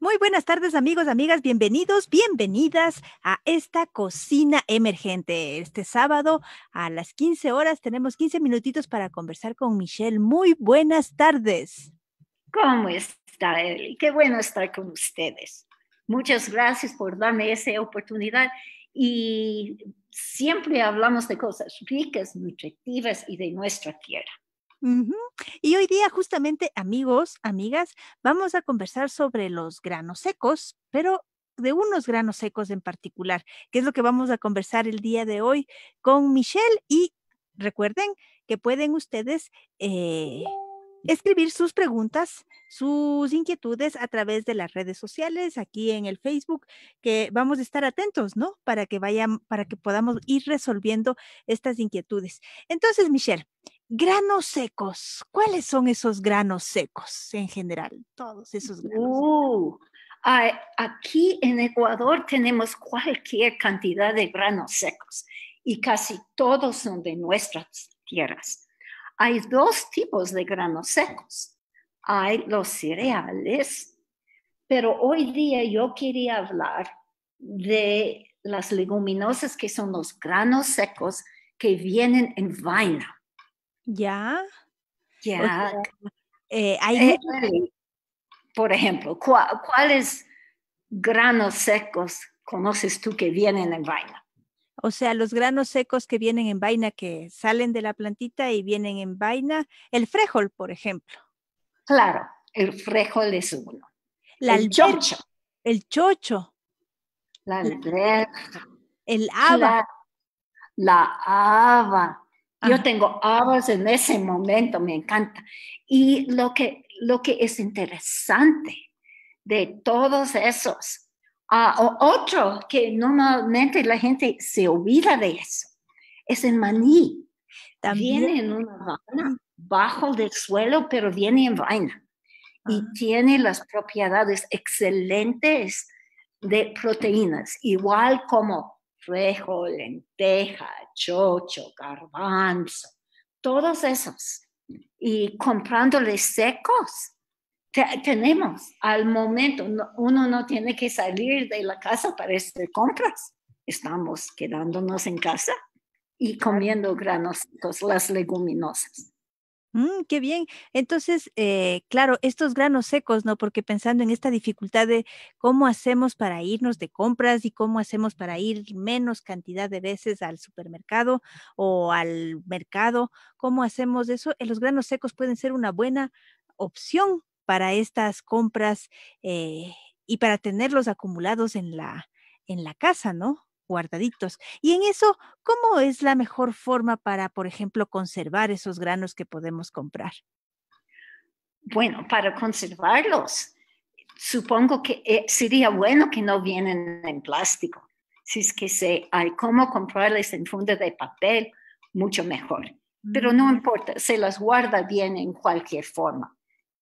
Muy buenas tardes amigos, amigas, bienvenidos, bienvenidas a esta cocina emergente. Este sábado a las 15 horas tenemos 15 minutitos para conversar con Michelle. Muy buenas tardes. ¿Cómo está, Eli? Qué bueno estar con ustedes. Muchas gracias por darme esa oportunidad y siempre hablamos de cosas ricas, nutritivas y de nuestra tierra. Y hoy día justamente amigos, amigas, vamos a conversar sobre los granos secos, pero de unos granos secos en particular, que es lo que vamos a conversar el día de hoy con Michelle. Y recuerden que pueden ustedes eh, escribir sus preguntas sus inquietudes a través de las redes sociales, aquí en el Facebook, que vamos a estar atentos, ¿no? Para que vayan, para que podamos ir resolviendo estas inquietudes. Entonces, Michelle, granos secos, ¿cuáles son esos granos secos en general? Todos esos granos. Uh, aquí en Ecuador tenemos cualquier cantidad de granos secos y casi todos son de nuestras tierras. Hay dos tipos de granos secos hay los cereales, pero hoy día yo quería hablar de las leguminosas que son los granos secos que vienen en vaina. Ya. Ya. Eh, eh, eh, por ejemplo, ¿cuáles granos secos conoces tú que vienen en vaina? O sea, los granos secos que vienen en vaina, que salen de la plantita y vienen en vaina, el frijol, por ejemplo. Claro, el frejo es uno. La el chocho. El chocho. La alberja. El haba. La, aba. Yo tengo habas en ese momento, me encanta. Y lo que, lo que es interesante de todos esos, ah, otro que normalmente la gente se olvida de eso, es el maní. También en una habana bajo del suelo, pero viene en vaina y ah. tiene las propiedades excelentes de proteínas, igual como frijol, lenteja, chocho, garbanzo, todos esos. Y comprándoles secos, tenemos al momento, uno no tiene que salir de la casa para hacer compras, estamos quedándonos en casa y comiendo granos, las leguminosas. Mm, qué bien. Entonces, eh, claro, estos granos secos, ¿no? Porque pensando en esta dificultad de cómo hacemos para irnos de compras y cómo hacemos para ir menos cantidad de veces al supermercado o al mercado, ¿cómo hacemos eso? Eh, los granos secos pueden ser una buena opción para estas compras eh, y para tenerlos acumulados en la, en la casa, ¿no? guardaditos. Y en eso, ¿cómo es la mejor forma para, por ejemplo, conservar esos granos que podemos comprar? Bueno, para conservarlos, supongo que eh, sería bueno que no vienen en plástico. Si es que se, hay cómo comprarles en funda de papel, mucho mejor. Pero no mm. importa, se las guarda bien en cualquier forma.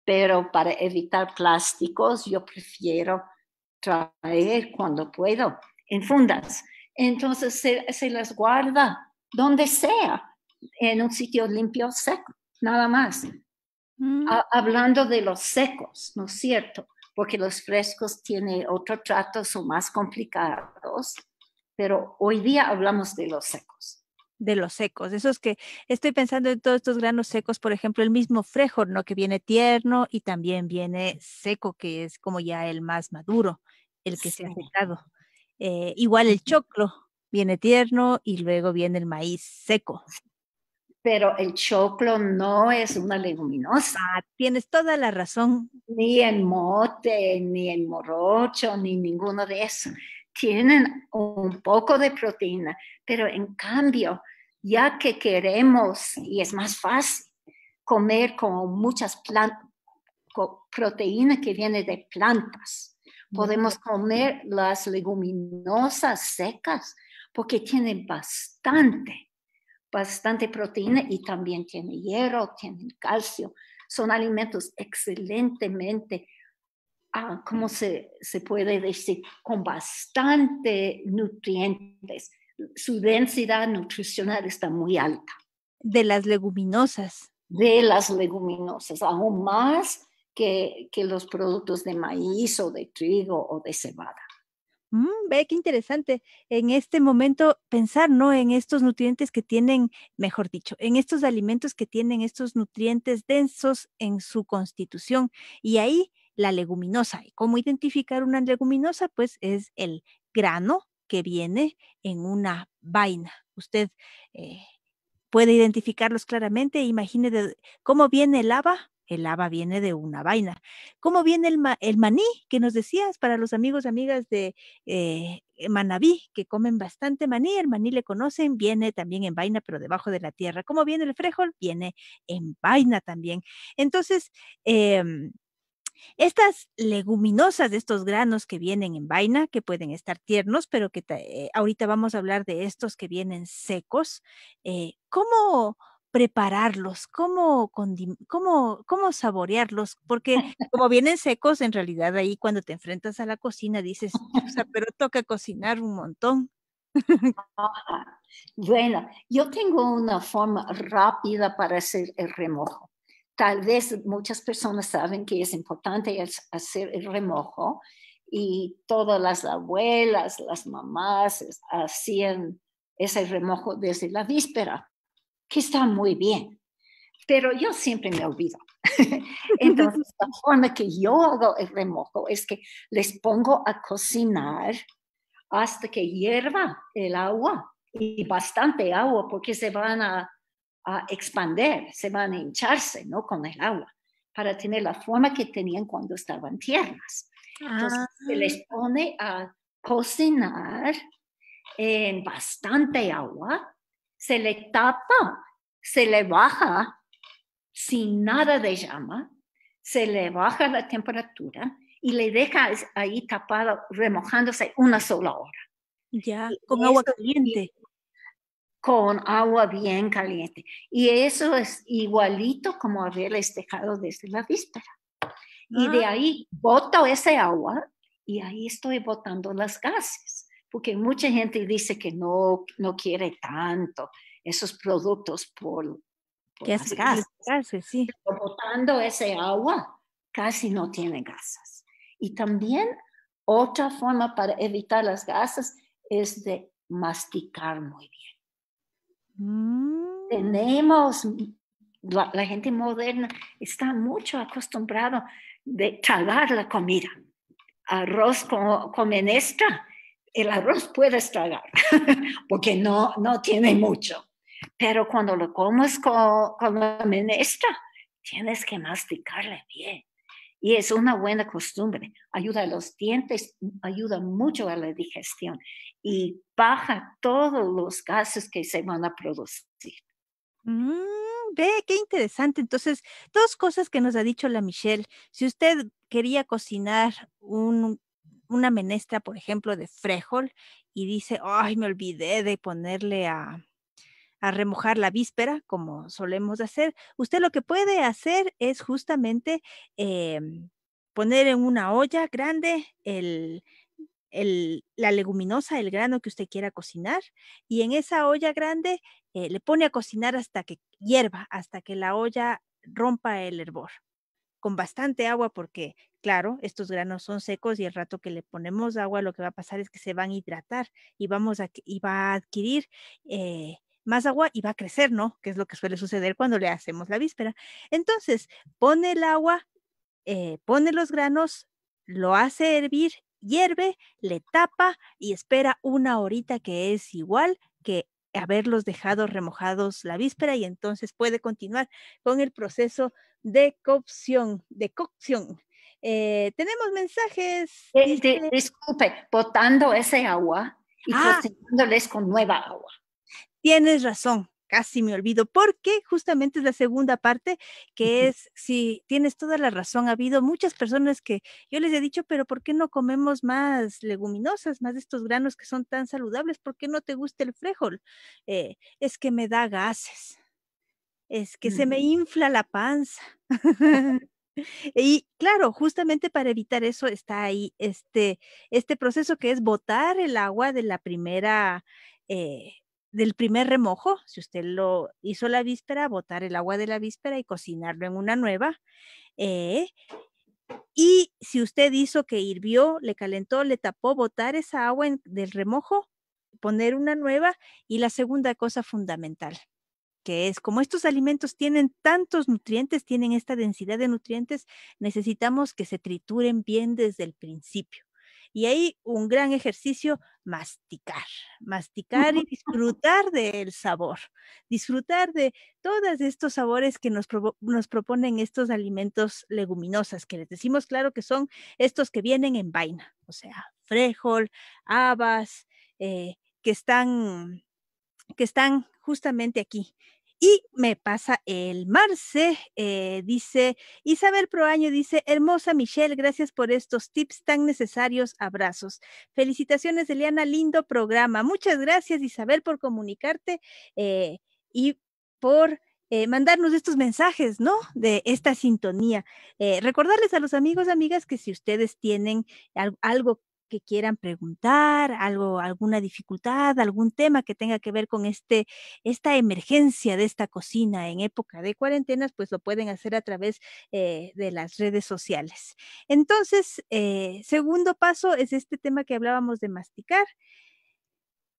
Pero para evitar plásticos, yo prefiero traer cuando puedo en fundas. Entonces se, se las guarda donde sea, en un sitio limpio, seco, nada más. Mm. hablando de los secos, ¿no es cierto? Porque los frescos tienen otro trato, son más complicados, pero hoy día hablamos de los secos de los secos, esos que estoy pensando en todos estos granos secos, por ejemplo, el mismo frijol ¿no? Que viene tierno y también viene seco, que es como ya el más maduro, el que se ha secado. Eh, igual el choclo, viene tierno y luego viene el maíz seco. Pero el choclo no es una leguminosa. Ah, tienes toda la razón. Ni el mote, ni el morrocho, ni ninguno de esos. Tienen un poco de proteína, pero en cambio, ya que queremos, y es más fácil, comer con muchas plantas, proteína que viene de plantas, Podemos comer las leguminosas secas porque tienen bastante, bastante proteína y también tienen hierro, tienen calcio. Son alimentos excelentemente, ah, ¿cómo se, se puede decir? Con bastante nutrientes. Su densidad nutricional está muy alta. De las leguminosas. De las leguminosas, aún más que, los productos de maíz o de trigo o de cebada. Mm, ve qué interesante en este momento pensar, ¿no? En estos nutrientes que tienen, mejor dicho, en estos alimentos que tienen estos nutrientes densos en su constitución. Y ahí la leguminosa. ¿Y cómo identificar una leguminosa? Pues es el grano que viene en una vaina. Usted eh, puede identificarlos claramente. Imagine cómo viene el haba el haba viene de una vaina. ¿Cómo viene el, maní que nos decías para los amigos, amigas de eh, manabí, que comen bastante maní? El maní le conocen, viene también en vaina, pero debajo de la tierra. ¿Cómo viene el frijol? Viene en vaina también. Entonces, em, estas leguminosas estos granos que vienen en vaina, que pueden estar tiernos, pero que eh, ahorita vamos a hablar de estos que vienen secos, eh, ¿cómo, prepararlos, cómo, cómo, cómo saborearlos, porque como vienen secos, en realidad ahí cuando te enfrentas a la cocina dices, pero toca cocinar un montón. Bueno, yo tengo una forma rápida para hacer el remojo. Tal vez muchas personas saben que es importante hacer el remojo y todas las abuelas, las mamás hacían ese remojo desde la víspera que está muy bien, pero yo siempre me olvido. Entonces, la forma que yo hago el remojo es que les pongo a cocinar hasta que hierva el agua y bastante agua porque se van a, a expandir, se van a hincharse ¿no? con el agua para tener la forma que tenían cuando estaban tiernas. Entonces, se les ah. pone a cocinar en bastante agua se le tapa, se le baja sin nada de llama, se le baja la temperatura y le deja ahí tapado, remojándose una sola hora. Ya, con agua caliente. Con agua bien caliente. Y eso es igualito como haberles dejado desde la víspera. Y de ah. ahí boto ese agua y ahí estoy botando las gases porque mucha gente dice que no, no quiere tanto esos productos por, por que las sí. Pero botando ese agua, casi no tiene gasas Y también otra forma para evitar las gasas es de masticar muy bien. Mm. Tenemos, la, gente moderna está mucho acostumbrada de tragar la comida. Arroz con, con menestra, el arroz puede estragar porque no, no tiene mucho. Pero cuando lo comes con, con la menestra, tienes que masticarle bien. Y es una buena costumbre. Ayuda a los dientes, ayuda mucho a la digestión y baja todos los gases que se van a producir. Mm, ve, qué interesante. Entonces, dos cosas que nos ha dicho la Michelle. Si usted quería cocinar un una menestra, por ejemplo, de frejol y dice, ay, me olvidé de ponerle a, remojar la víspera, como solemos hacer, usted lo que puede hacer es justamente em, poner en una olla grande el, la leguminosa, el grano que usted quiera cocinar, y en esa olla grande eh, le pone a cocinar hasta que hierva, hasta que la olla rompa el hervor con bastante agua porque, claro, estos granos son secos y el rato que le ponemos agua lo que va a pasar es que se van a hidratar y, vamos a, va a adquirir eh, más agua y va a crecer, ¿no? Que es lo que suele suceder cuando le hacemos la víspera. Entonces, pone el agua, eh, pone los granos, lo hace hervir, hierve, le tapa y espera una horita que es igual que haberlos dejado remojados la víspera y entonces puede continuar con el proceso de cocción, de cocción. Eh, tenemos mensajes. Eh, disculpe, botando ese agua y ah, con nueva agua. Tienes razón, casi me olvido, porque justamente es la segunda parte, que es, si tienes toda la razón, ha habido muchas personas que yo les he dicho, pero ¿por qué no comemos más leguminosas, más de estos granos que son tan saludables? ¿Por qué no te gusta el frijol? Eh, es que me da gases, es que se me infla la panza. Y claro, justamente para evitar eso está ahí este, este proceso que es botar el agua de la primera eh, del primer remojo, si usted lo hizo la víspera, botar el agua de la víspera y cocinarlo en una nueva. Eh, y si usted hizo que hirvió, le calentó, le tapó, botar esa agua del remojo, poner una nueva. Y la segunda cosa fundamental, que es como estos alimentos tienen tantos nutrientes, tienen esta densidad de nutrientes, necesitamos que se trituren bien desde el principio. Y ahí un gran ejercicio masticar, masticar y disfrutar del sabor, disfrutar de todos estos sabores que nos, proponen estos alimentos leguminosas, que les decimos claro que son estos que vienen en vaina, o sea, frijol, habas, eh, que están que están justamente aquí y me pasa el Marce, eh, dice Isabel Proaño, dice, hermosa Michelle, gracias por estos tips tan necesarios, abrazos. Felicitaciones, Eliana, lindo programa. Muchas gracias, Isabel, por comunicarte eh, y por... Eh, mandarnos estos mensajes, ¿no? De esta sintonía. recordarles a los amigos, amigas, que si ustedes tienen algo que quieran preguntar, algo, alguna dificultad, algún tema que tenga que ver con este, esta emergencia de esta cocina en época de cuarentenas, pues lo pueden hacer a través eh, de las redes sociales. Entonces, eh, segundo paso es este tema que hablábamos de masticar.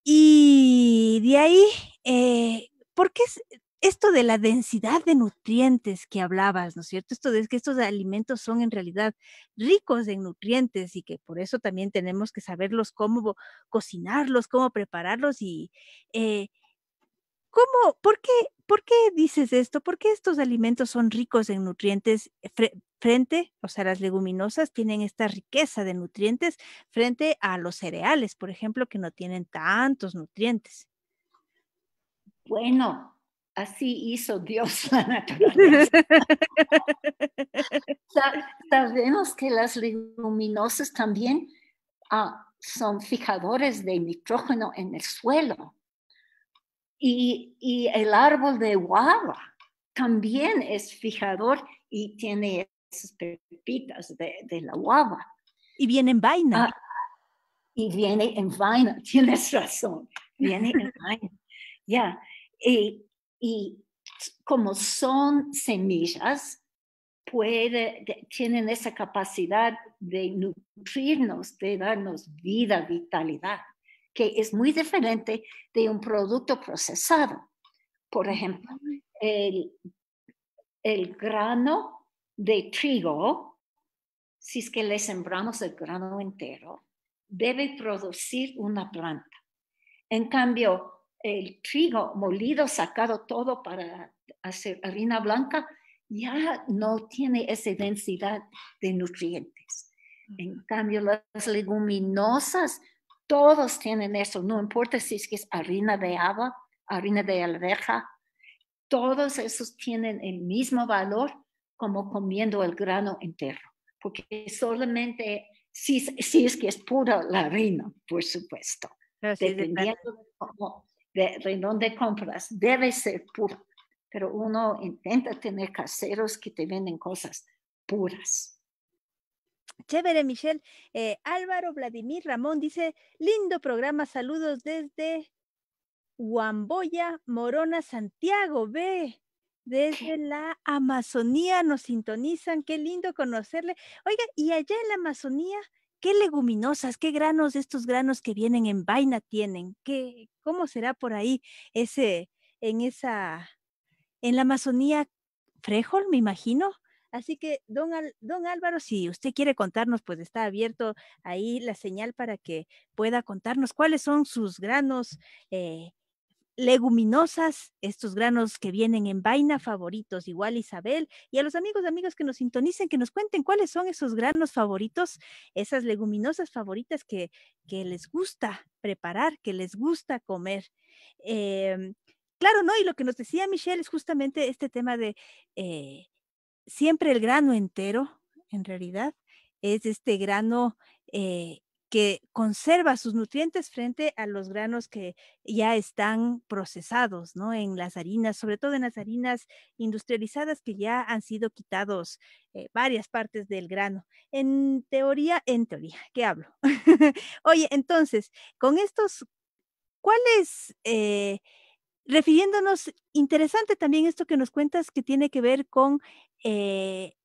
Y de ahí, eh, ¿por qué esto de la densidad de nutrientes que hablabas, ¿no es cierto? Esto de que estos alimentos son en realidad ricos en nutrientes y que por eso también tenemos que saberlos cómo cocinarlos, cómo prepararlos y eh, cómo, por qué, por qué dices esto? ¿Por qué estos alimentos son ricos en nutrientes frente, o sea, las leguminosas tienen esta riqueza de nutrientes frente a los cereales, por ejemplo, que no tienen tantos nutrientes? Bueno, así hizo Dios la naturaleza. Sabemos que las leguminosas también ah, son fijadores de nitrógeno en el suelo. Y, el árbol de guava también es fijador y tiene esas pepitas de, la guava. Y viene en vaina. Ah, y viene en vaina, tienes razón, viene en vaina. Ya, y como son semillas, tienen esa capacidad de nutrirnos, de darnos vida, vitalidad, que es muy diferente de un producto procesado. Por ejemplo, el, el grano de trigo, si es que le sembramos el grano entero, debe producir una planta. En cambio, el trigo molido, sacado todo para hacer harina blanca, ya no tiene esa densidad de nutrientes. En cambio, las leguminosas, todos tienen eso, no importa si es que es harina de haba, harina de alveja, todos esos tienen el mismo valor como comiendo el grano entero, porque solamente si, es que es pura la harina, por supuesto, de de compras debe ser puro, pero uno intenta tener caseros que te venden cosas puras. Chévere, Michelle. Eh, Álvaro Vladimir Ramón dice, lindo programa, saludos desde Huamboya, Morona, Santiago, ve. Desde la Amazonía nos sintonizan, qué lindo conocerle. Oiga, y allá en la Amazonía, ¿Qué leguminosas, qué granos estos granos que vienen en vaina tienen? ¿Qué, ¿Cómo será por ahí ese, en esa, en la Amazonía, frejol, me imagino? Así que, don, don Álvaro, si usted quiere contarnos, pues está abierto ahí la señal para que pueda contarnos cuáles son sus granos eh, leguminosas, estos granos que vienen en vaina favoritos, igual Isabel, y a los amigos y amigas que nos sintonicen, que nos cuenten cuáles son esos granos favoritos, esas leguminosas favoritas que, que les gusta preparar, que les gusta comer. Em, claro, ¿no? Y lo que nos decía Michelle es justamente este tema de eh, siempre el grano entero, en realidad, es este grano eh, que conserva sus nutrientes frente a los granos que ya están procesados, ¿no? En las harinas, sobre todo en las harinas industrializadas que ya han sido quitados eh, varias partes del grano. En teoría, en teoría, ¿qué hablo? Oye, entonces, con estos, ¿cuáles... Eh, refiriéndonos, interesante también esto que nos cuentas que tiene que ver con eh,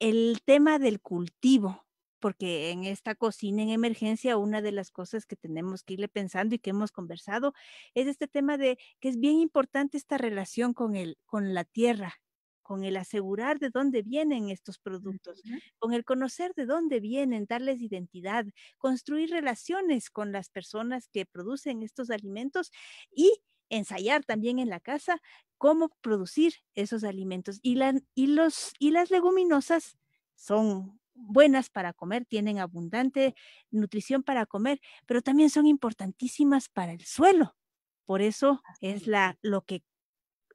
el tema del cultivo porque en esta cocina en emergencia una de las cosas que tenemos que irle pensando y que hemos conversado es este tema de que es bien importante esta relación con el con la tierra, con el asegurar de dónde vienen estos productos, con el conocer de dónde vienen, darles identidad, construir relaciones con las personas que producen estos alimentos y ensayar también en la casa cómo producir esos alimentos y, y las leguminosas son buenas para comer, tienen abundante nutrición para comer, pero también son importantísimas para el suelo. Por eso es la, lo, que,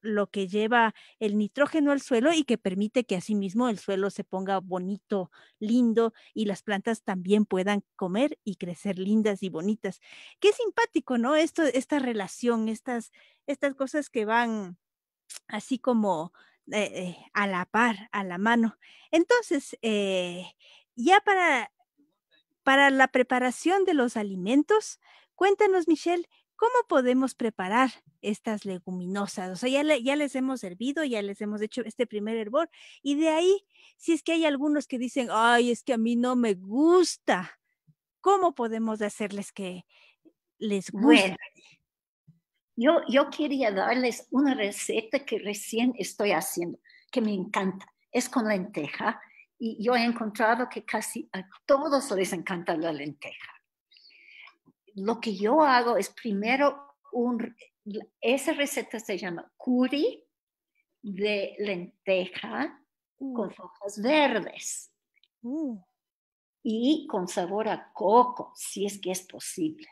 lo que lleva el nitrógeno al suelo y que permite que asimismo el suelo se ponga bonito, lindo y las plantas también puedan comer y crecer lindas y bonitas. Qué simpático, ¿no? Esto, esta relación, estas, estas cosas que van así como eh, eh, a la par, a la mano. Entonces, eh, ya para, para la preparación de los alimentos, cuéntanos, Michelle, ¿cómo podemos preparar estas leguminosas? O sea, ya, ya, les hemos hervido, ya les hemos hecho este primer hervor. Y de ahí, si es que hay algunos que dicen, ay, es que a mí no me gusta, ¿cómo podemos hacerles que les guste? Yo, yo quería darles una receta que recién estoy haciendo, que me encanta. Es con lenteja y yo he encontrado que casi a todos les encanta la lenteja. Lo que yo hago es primero, un, esa receta se llama curry de lenteja con uh. hojas verdes uh. y con sabor a coco, si es que es posible.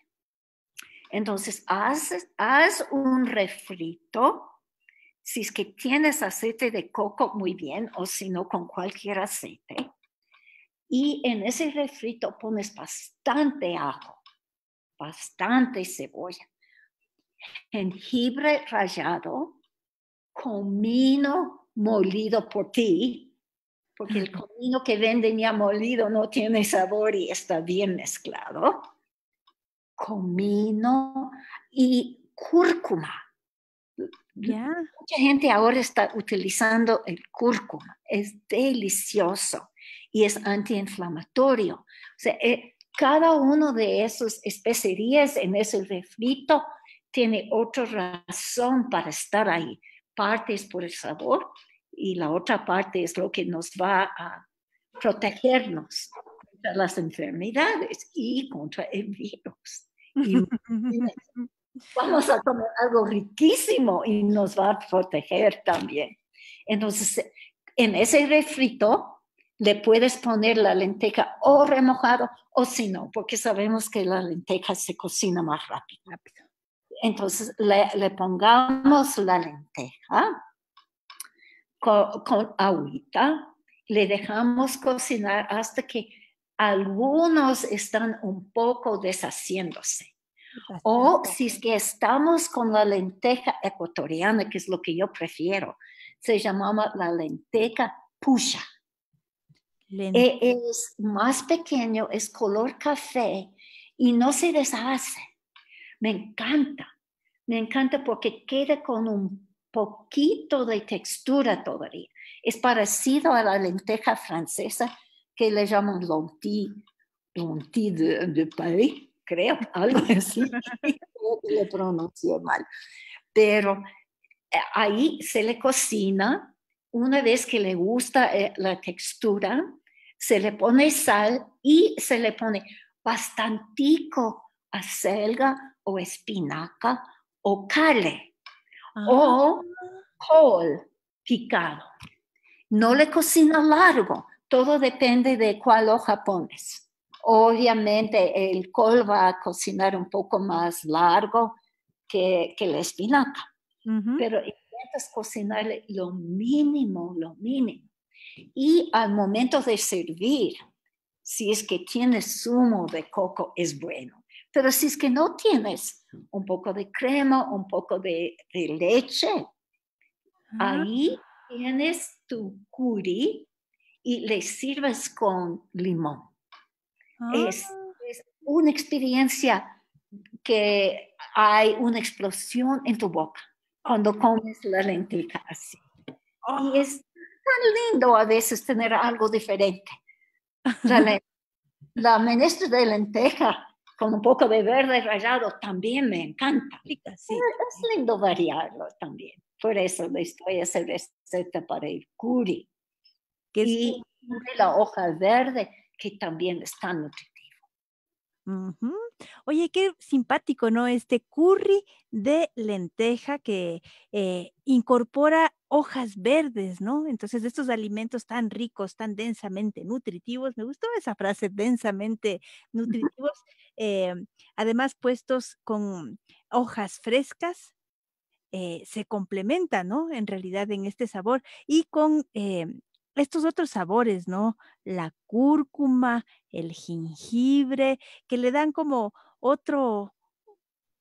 Entonces, haz, un refrito. Si es que tienes aceite de coco, muy bien, o si no, con cualquier aceite. Y en ese refrito pones bastante ajo, bastante cebolla, jengibre rallado, comino molido por ti, porque el comino que venden ya molido no tiene sabor y está bien mezclado comino y cúrcuma. Mucha gente ahora está utilizando el cúrcuma. Es delicioso y es antiinflamatorio. Eh, cada uno de esas especerías en ese refrito tiene otra razón para estar ahí. Parte es por el sabor y la otra parte es lo que nos va a protegernos contra las enfermedades y contra el virus. vamos a comer algo riquísimo y nos va a proteger también. Entonces, en ese refrito le puedes poner la lenteja o remojado o si no, porque sabemos que la lenteja se cocina más rápido. Entonces, le, pongamos la lenteja con, con agüita, le dejamos cocinar hasta que algunos están un poco deshaciéndose. O si es que estamos con la lenteja ecuatoriana, que es lo que yo prefiero, se llamaba la lenteja pucha. E es más pequeño, es color café y no se deshace. Me encanta, me encanta porque queda con un poquito de textura todavía. Es parecido a la lenteja francesa, que le llaman lonti, lonti de, de creo, algo así, le pronuncié mal. Pero eh, ahí se le cocina, una vez que le gusta eh, la textura, se le pone sal y se le pone bastantico acelga o espinaca o cale o ah. col picado. No le cocina largo, todo depende de cuál hoja pones. Obviamente el col va a cocinar un poco más largo que, la espinaca, pero intentas cocinarle lo mínimo, lo mínimo. Y al momento de servir, si es que tienes zumo de coco, es bueno. Pero si es que no tienes un poco de crema, un poco de, leche, ahí tienes tu curry y le sirves con limón. Ah. Es, una experiencia que hay una explosión en tu boca cuando comes la lenteja así. Y oh. es tan lindo a veces tener algo diferente. La, la menestra de lenteja con un poco de verde rallado también me encanta. Eh, es lindo variarlo también. Por eso voy estoy hacer receta para el curry que es y la hoja verde, que también es tan nutritivo. Oye, qué simpático, ¿no? Este curry de lenteja que eh, incorpora hojas verdes, ¿no? Entonces, estos alimentos tan ricos, tan densamente nutritivos, me gustó esa frase, densamente nutritivos, eh, además puestos con hojas frescas, eh, se complementan, ¿no? En realidad en este sabor y con estos otros sabores, ¿no? La cúrcuma, el jengibre, que le dan como otro,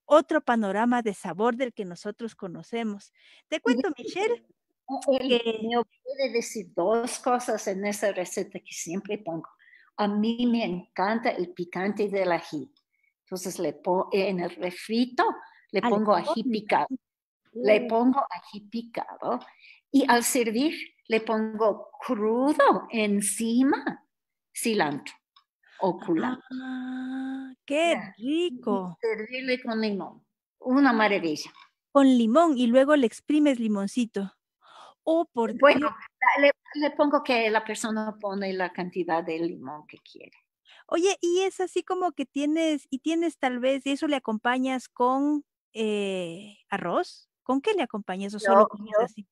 otro panorama de sabor del que nosotros conocemos. Te cuento, Michelle. Yo Me decir dos cosas en esa receta que siempre pongo. A mí me encanta el picante del ají. Entonces le eh, en el refrito, le pongo ají picado. Le uh. pongo ají picado. Y al servir, le pongo crudo encima cilantro o culantro. Ah, ¡Qué rico! Servirle con limón. Una maravilla. Con limón y luego le exprimes limoncito. o oh, por bueno, Le, pongo que la persona pone la cantidad de limón que quiere. Oye, y es así como que tienes, y tienes tal vez, y eso le acompañas con eh, arroz. ¿Con qué le acompañas o solo así?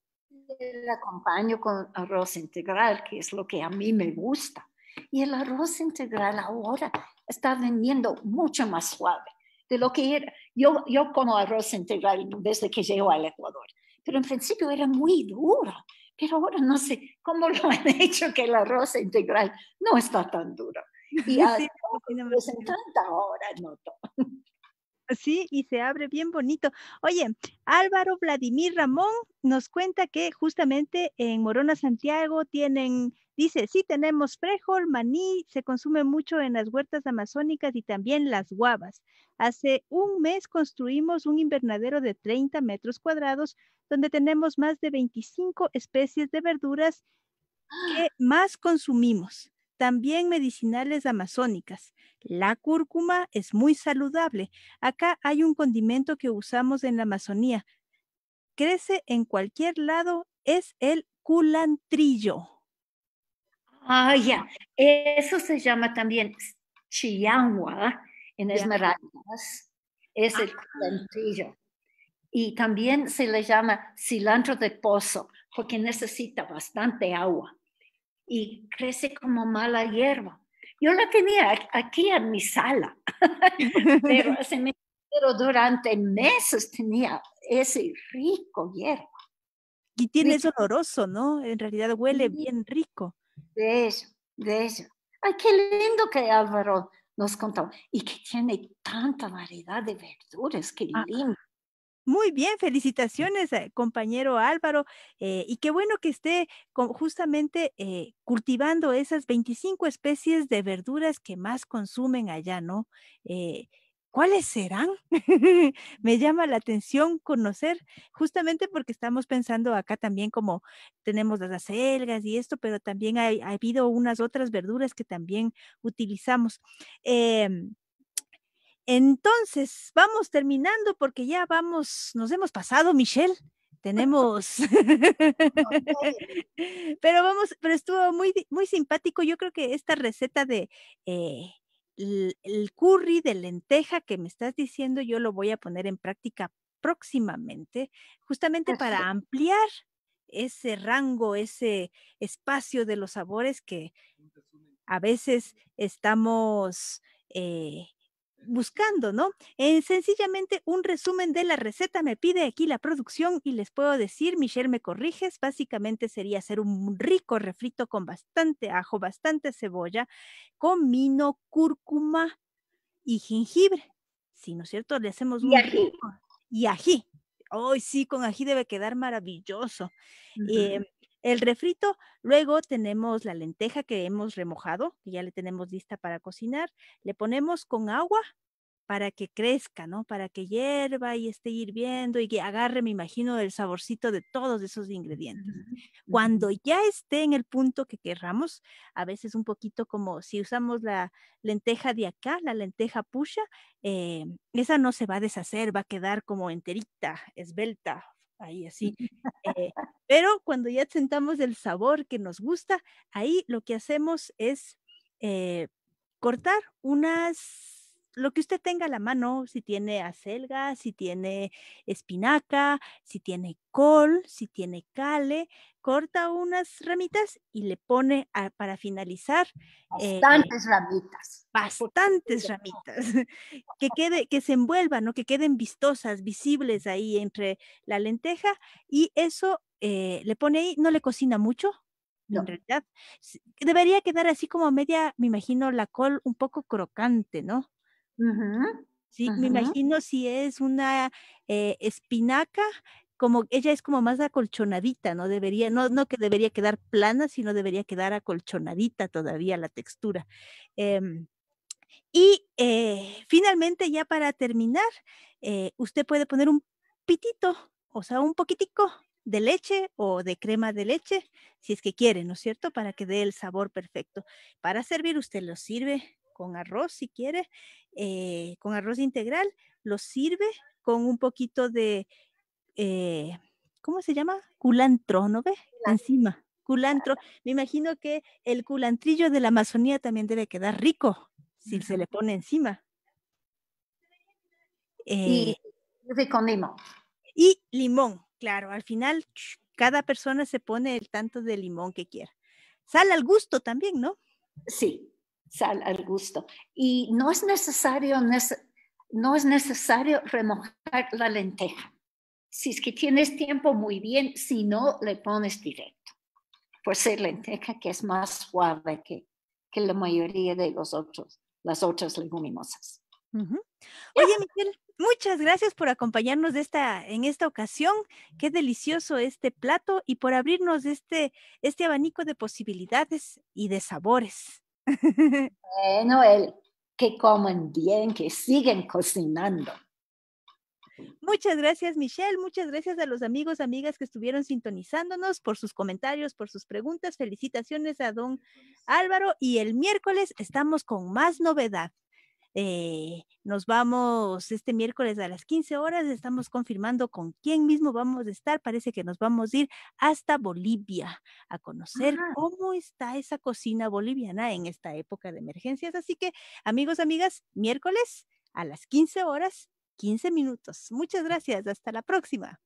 El acompaño con arroz integral, que es lo que a mí me gusta. Y el arroz integral ahora está vendiendo mucho más suave de lo que era. Yo, yo como arroz integral desde que llego al Ecuador, pero en principio era muy duro. Pero ahora no sé cómo lo han hecho que el arroz integral no está tan duro. Y a sí, sí, no me encanta ahora, noto. Sí, y se abre bien bonito. Oye, Álvaro Vladimir Ramón nos cuenta que justamente en Morona, Santiago, tienen, dice, sí tenemos frejol, maní, se consume mucho en las huertas amazónicas y también las guavas. Hace un mes construimos un invernadero de 30 metros cuadrados donde tenemos más de 25 especies de verduras que ¡Ah! más consumimos también medicinales amazónicas. La cúrcuma es muy saludable. Acá hay un condimento que usamos en la Amazonía. Crece en cualquier lado, es el culantrillo. Ah, ya. Eso se llama también chiangua en Esmeraldas. Es el ah. culantrillo. Y también se le llama cilantro de pozo porque necesita bastante agua y crece como mala hierba. Yo la tenía aquí en mi sala, pero, durante meses tenía ese rico hierba. Y tiene es oloroso, ¿no? En realidad huele bien rico. De eso, de eso. Ay, qué lindo que Álvaro nos contó. Y que tiene tanta variedad de verduras, qué ah. lindo. Muy bien, felicitaciones, eh, compañero Álvaro. Eh, y qué bueno que esté justamente eh, cultivando esas 25 especies de verduras que más consumen allá, ¿no? ¿Cuáles serán? Me llama la atención conocer, justamente porque estamos pensando acá también como tenemos las acelgas y esto, pero también ha habido unas otras verduras que también utilizamos. Em, entonces, vamos terminando porque ya vamos, nos hemos pasado, Michelle. Tenemos, pero vamos, pero estuvo muy, muy simpático. Yo creo que esta receta de eh, el curry de lenteja que me estás diciendo, yo lo voy a poner en práctica próximamente, justamente para ampliar ese rango, ese espacio de los sabores que a veces estamos eh, buscando, ¿no? En eh, sencillamente un resumen de la receta me pide aquí la producción y les puedo decir, Michelle, me corriges, básicamente sería hacer un rico refrito con bastante ajo, bastante cebolla, comino, cúrcuma y jengibre. Sí, ¿no es cierto? Le hacemos un y ají. rico. Y ají. Hoy sí, con ají debe quedar maravilloso el refrito, luego tenemos la lenteja que hemos remojado, que ya le tenemos lista para cocinar, le ponemos con agua para que crezca, ¿no? Para que hierva y esté hirviendo y que agarre, me imagino, el saborcito de todos esos ingredientes. Cuando ya esté en el punto que querramos, a veces un poquito como si usamos la lenteja de acá, la lenteja puya, eh, esa no se va a deshacer, va a quedar como enterita, esbelta, ahí así. Eh, pero cuando ya sentamos el sabor que nos gusta, ahí lo que hacemos es eh, cortar unas lo que usted tenga a la mano, si tiene acelga, si tiene espinaca, si tiene col, si tiene cale, corta unas ramitas y le pone para finalizar. Eh, bastantes ramitas. Bastantes ramitas. Que, quede, que se envuelvan, ¿no? que queden vistosas, visibles ahí entre la lenteja y eso eh, le pone ahí, no le cocina mucho, en realidad. Debería quedar así como media, me imagino, la col un poco crocante, ¿no? Sí, me imagino si es una eh, espinaca, como ella es como más acolchonadita, no debería, no, que debería quedar plana, sino debería quedar acolchonadita todavía la textura. Em, y eh, finalmente, ya para terminar, eh, usted puede poner un pitito, o sea, un poquitico de leche o de crema de leche, si es que quiere, ¿no es cierto? Para que dé el sabor perfecto. Para servir, usted lo sirve con arroz si quieres, eh, con arroz integral, lo sirve con un poquito de, eh, ¿cómo se llama? Culantro, ¿no ves? Encima, culantro. Me imagino que el culantrillo de la Amazonía también debe quedar rico si se le pone encima. Eh, y con limón. Y limón, claro, al final cada persona se pone el tanto de limón que quiera. Sal al gusto también, ¿no? Sí, sal al gusto. Y no es necesario, no es necesario remojar la lenteja. Si es que tienes tiempo, muy bien. Si no, le pones directo. Por ser lenteja que es más suave que, la mayoría de los otros, las otras leguminosas. Oye, Miguel, muchas gracias por acompañarnos en esta ocasión. Qué delicioso este plato y por abrirnos este, este abanico de posibilidades y de sabores. Bueno, el que comen bien, que siguen cocinando. Muchas gracias, Michelle. Muchas gracias a los amigos, amigas que estuvieron sintonizándonos por sus comentarios, por sus preguntas. Felicitaciones a don Álvaro. Y el miércoles estamos con más novedad. Eh, nos vamos este miércoles a las 15 horas, estamos confirmando con quién mismo vamos a estar, parece que nos vamos a ir hasta Bolivia a conocer cómo está esa cocina boliviana en esta época de emergencias. Así que amigos, amigas, miércoles a las 15 horas, 15 minutos. Muchas gracias, hasta la próxima.